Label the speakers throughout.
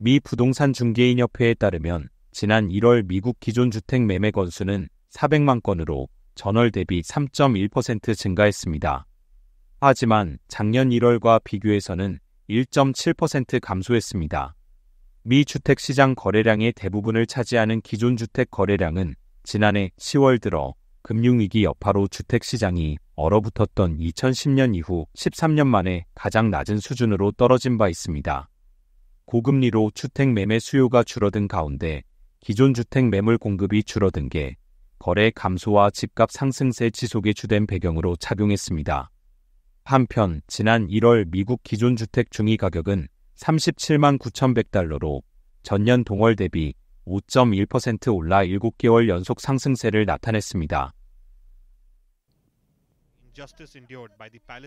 Speaker 1: 미 부동산 중개인협회에 따르면 지난 1월 미국 기존 주택 매매 건수는 400만 건으로 전월 대비 3.1% 증가했습니다. 하지만 작년 1월과 비교해서는 1.7% 감소했습니다. 미 주택 시장 거래량의 대부분을 차지하는 기존 주택 거래량은 지난해 10월 들어 금융위기 여파로 주택 시장이 얼어붙었던 2010년 이후 13년 만에 가장 낮은 수준으로 떨어진 바 있습니다. 고금리로 주택 매매 수요가 줄어든 가운데 기존 주택 매물 공급이 줄어든 게 거래 감소와 집값 상승세 지속에 주된 배경으로 작용했습니다. 한편 지난 1월 미국 기존 주택 중위 가격은 37만 9,100달러로 전년 동월 대비 5.1% 올라 7개월 연속 상승세를 나타냈습니다.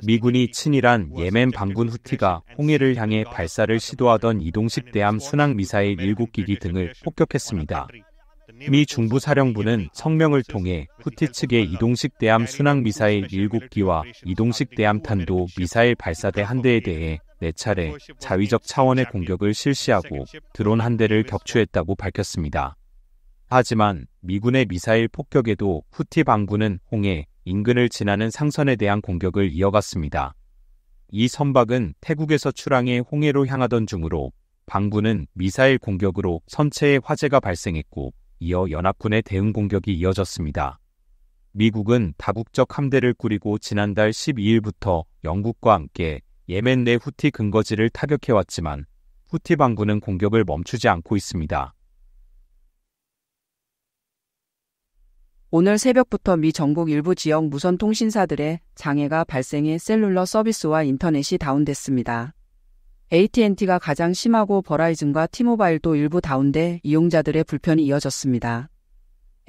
Speaker 1: 미군이 친이란 예멘 반군 후티가 홍해를 향해 발사를 시도하던 이동식 대함 순항 미사일 7기기 등을 폭격했습니다. 미 중부 사령부는 성명을 통해 후티 측의 이동식 대함 순항 미사일 7기와 이동식 대함 탄도 미사일 발사대 한 대에 대해 4차례 자위적 차원의 공격을 실시하고 드론 한 대를 격추했다고 밝혔습니다. 하지만 미군의 미사일 폭격에도 후티 반군은 홍해, 인근을 지나는 상선에 대한 공격을 이어갔습니다. 이 선박은 태국에서 출항해 홍해로 향하던 중으로 방군은 미사일 공격으로 선체에 화재가 발생했고 이어 연합군의 대응 공격이 이어졌습니다. 미국은 다국적 함대를 꾸리고 지난달 12일부터 영국과 함께 예멘 내 후티 근거지를 타격해왔지만 후티 방군은 공격을 멈추지 않고 있습니다.
Speaker 2: 오늘 새벽부터 미 전국 일부 지역 무선 통신사들의 장애가 발생해 셀룰러 서비스와 인터넷이 다운됐습니다. AT&T가 가장 심하고 버라이즌과 티모바일도 일부 다운돼 이용자들의 불편이 이어졌습니다.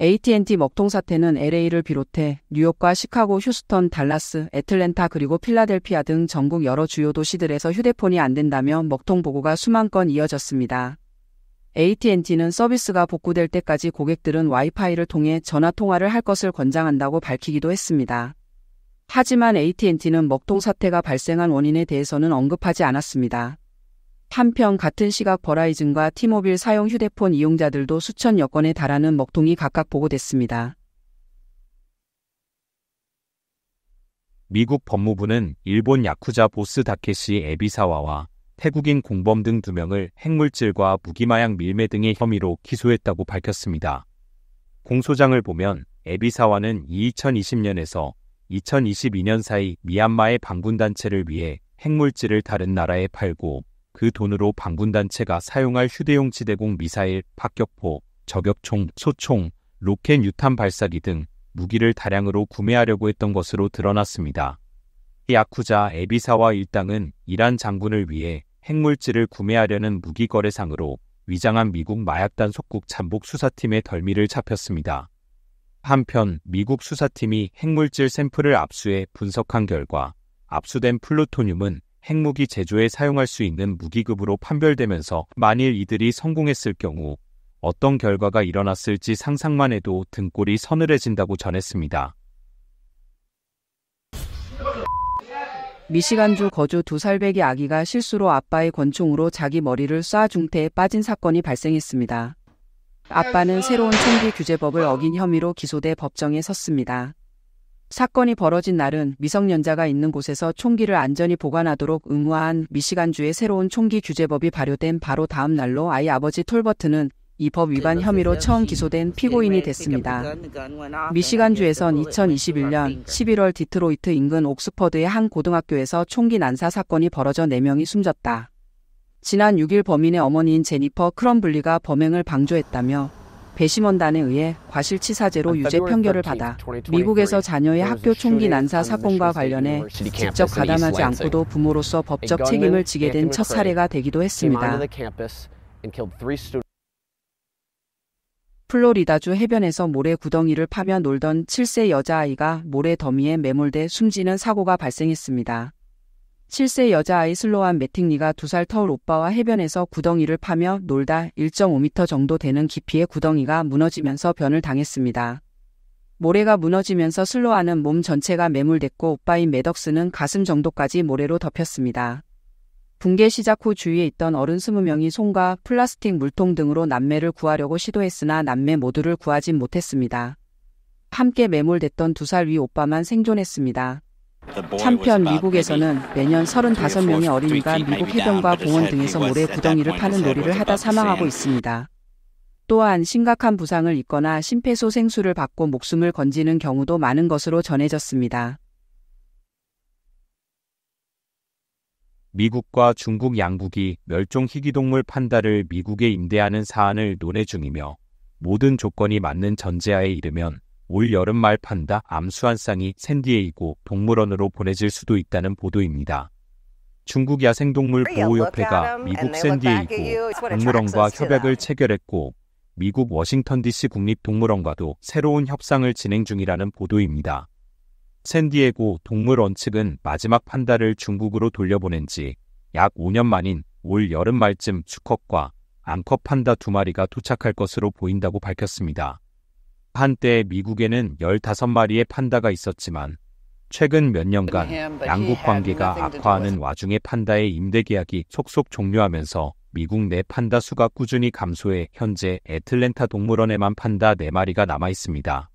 Speaker 2: AT&T 먹통 사태는 LA를 비롯해 뉴욕과 시카고, 휴스턴, 달라스, 애틀랜타 그리고 필라델피아 등 전국 여러 주요 도시들에서 휴대폰이 안 된다며 먹통 보고가 수만 건 이어졌습니다. AT&T는 서비스가 복구될 때까지 고객들은 와이파이를 통해 전화 통화를 할 것을 권장한다고 밝히기도 했습니다. 하지만 AT&T는 먹통 사태가 발생한 원인에 대해서는 언급하지 않았습니다. 한편 같은 시각 버라이즌과 티모빌 사용 휴대폰 이용자들도 수천여 건에 달하는 먹통이 각각 보고됐습니다.
Speaker 1: 미국 법무부는 일본 야쿠자 보스 다케시 에비사와와 태국인 공범 등 2명을 핵물질과 무기마약 밀매 등의 혐의로 기소했다고 밝혔습니다. 공소장을 보면 에비사와는 2020년에서 2022년 사이 미얀마의 방군단체를 위해 핵물질을 다른 나라에 팔고 그 돈으로 방군단체가 사용할 휴대용 지대공 미사일, 박격포, 저격총, 소총, 로켓 유탄 발사기 등 무기를 다량으로 구매하려고 했던 것으로 드러났습니다. 야쿠자 에비사와 일당은 이란 장군을 위해 핵물질을 구매하려는 무기거래상으로 위장한 미국 마약단 속국 잠복 수사팀의 덜미를 잡혔습니다. 한편 미국 수사팀이 핵물질 샘플을 압수해 분석한 결과 압수된 플루토늄은 핵무기 제조에 사용할 수 있는 무기급으로 판별되면서 만일 이들이 성공했을 경우 어떤 결과가 일어났을지 상상만 해도 등골이 서늘해진다고 전했습니다.
Speaker 2: 미시간주 거주 두 살배기 아기가 실수로 아빠의 권총으로 자기 머리를 쏴 중태에 빠진 사건이 발생했습니다. 아빠는 새로운 총기 규제법을 어긴 혐의로 기소돼 법정에 섰습니다. 사건이 벌어진 날은 미성년자가 있는 곳에서 총기를 안전히 보관하도록 의무화한 미시간주의 새로운 총기 규제법이 발효된 바로 다음 날로 아이 아버지 톨버트는 이법 위반 네, 혐의로 처음 기소된 네, 피고인이 네, 됐습니다. 미시간주에선 2021년 11월 디트로이트 인근 옥스퍼드의 한 고등학교에서 총기 난사 사건이 벌어져 4명이 숨졌다. 지난 6일 범인의 어머니인 제니퍼 크럼블리가 범행을 방조했다며 배심원단에 의해 과실치사죄로 유죄 판결을 받아 미국에서 자녀의 학교 총기 난사 사건과 관련해 직접 가담하지 않고도 부모로서 법적 책임을 지게 된 첫 사례가 되기도 했습니다. 플로리다주 해변에서 모래 구덩이를 파며 놀던 7세 여자아이가 모래 더미에 매몰돼 숨지는 사고가 발생했습니다. 7세 여자아이 슬로안 매팅리가 2살 터울 오빠와 해변에서 구덩이를 파며 놀다 1.5m 정도 되는 깊이의 구덩이가 무너지면서 변을 당했습니다. 모래가 무너지면서 슬로안은 몸 전체가 매몰됐고 오빠인 매덕스는 가슴 정도까지 모래로 덮였습니다. 붕괴 시작 후 주위에 있던 어른 20명이 손과 플라스틱 물통 등으로 남매를 구하려고 시도했으나 남매 모두를 구하진 못했습니다. 함께 매몰됐던 두 살 위 오빠만 생존했습니다. 한편 미국에서는 매년 35명의 어린이가 미국 해변과 공원 등에서 모래 구덩이를 파는 놀이를 하다 사망하고 있습니다. 또한 심각한 부상을 입거나 심폐소생술을 받고 목숨을 건지는 경우도 많은 것으로 전해졌습니다.
Speaker 1: 미국과 중국 양국이 멸종 희귀동물 판다를 미국에 임대하는 사안을 논의 중이며 모든 조건이 맞는 전제하에 이르면 올 여름 말 판다 암수한 쌍이 샌디에이고 동물원으로 보내질 수도 있다는 보도입니다. 중국 야생동물 보호협회가 미국 샌디에이고 동물원과 협약을 체결했고 미국 워싱턴 DC 국립동물원과도 새로운 협상을 진행 중이라는 보도입니다. 샌디에고 동물원 측은 마지막 판다를 중국으로 돌려보낸 지 약 5년 만인 올 여름 말쯤 수컷과 암컷 판다 두 마리가 도착할 것으로 보인다고 밝혔습니다. 한때 미국에는 15마리의 판다가 있었지만 최근 몇 년간 양국 관계가 악화하는 와중에 판다의 임대 계약이 속속 종료하면서 미국 내 판다 수가 꾸준히 감소해 현재 애틀랜타 동물원에만 판다 4마리가 남아 있습니다.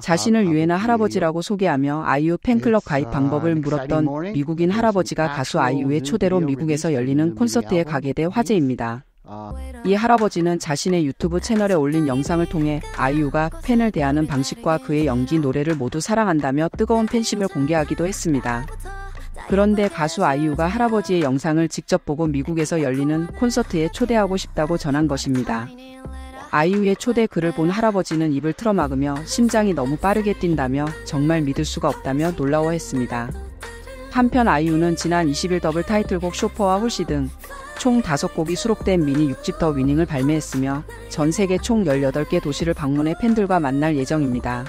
Speaker 2: 자신을 유엔아 할아버지라고 소개하며 아이유 팬클럽 가입 uh, 방법을 물었던 미국인 할아버지가 가수 아이유의 초대로 미국에서 열리는 콘서트에 가게 돼 화제입니다. 아. 이 할아버지는 자신의 유튜브 채널에 올린 영상을 통해 아이유가 팬을 대하는 방식과 그의 연기 노래를 모두 사랑한다며 뜨거운 팬심을 공개하기도 했습니다. 그런데 가수 아이유가 할아버지의 영상을 직접 보고 미국에서 열리는 콘서트에 초대하고 싶다고 전한 것입니다. 아이유의 초대 글을 본 할아버지는 입을 틀어막으며 심장이 너무 빠르게 뛴다며 정말 믿을 수가 없다며 놀라워했습니다. 한편 아이유는 지난 20일 더블 타이틀곡 쇼퍼와 홀시 등총 5곡이 수록된 미니 6집 더 위닝을 발매했으며 전 세계 총 18개 도시를 방문해 팬들과 만날 예정입니다.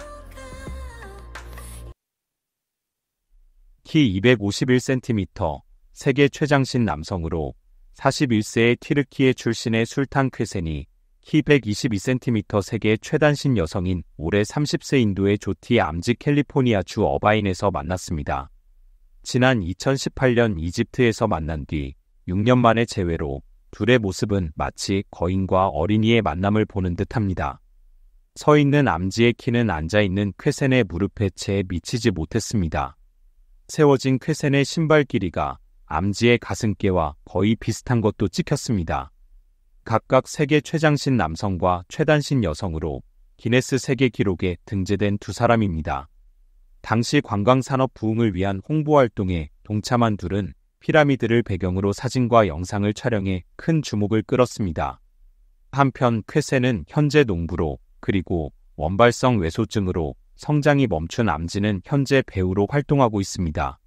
Speaker 1: 키 251cm, 세계 최장신 남성으로 41세의 티르키의 출신의 술탄 쾌센이 키 122cm 세계 최단신 여성인 올해 30세 인도의 조티 암지 캘리포니아 주 어바인에서 만났습니다. 지난 2018년 이집트에서 만난 뒤 6년 만에 재회로 둘의 모습은 마치 거인과 어린이의 만남을 보는 듯합니다. 서 있는 암지의 키는 앉아 있는 쾌센의 무릎에채 미치지 못했습니다. 세워진 쾌센의 신발 길이가 암지의 가슴께와 거의 비슷한 것도 찍혔습니다. 각각 세계 최장신 남성과 최단신 여성으로 기네스 세계 기록에 등재된 두 사람입니다. 당시 관광산업 부흥을 위한 홍보 활동에 동참한 둘은 피라미드를 배경으로 사진과 영상을 촬영해 큰 주목을 끌었습니다. 한편 쾌세는 현재 농부로 그리고 원발성 외소증으로 성장이 멈춘 암지는 현재 배우로 활동하고 있습니다.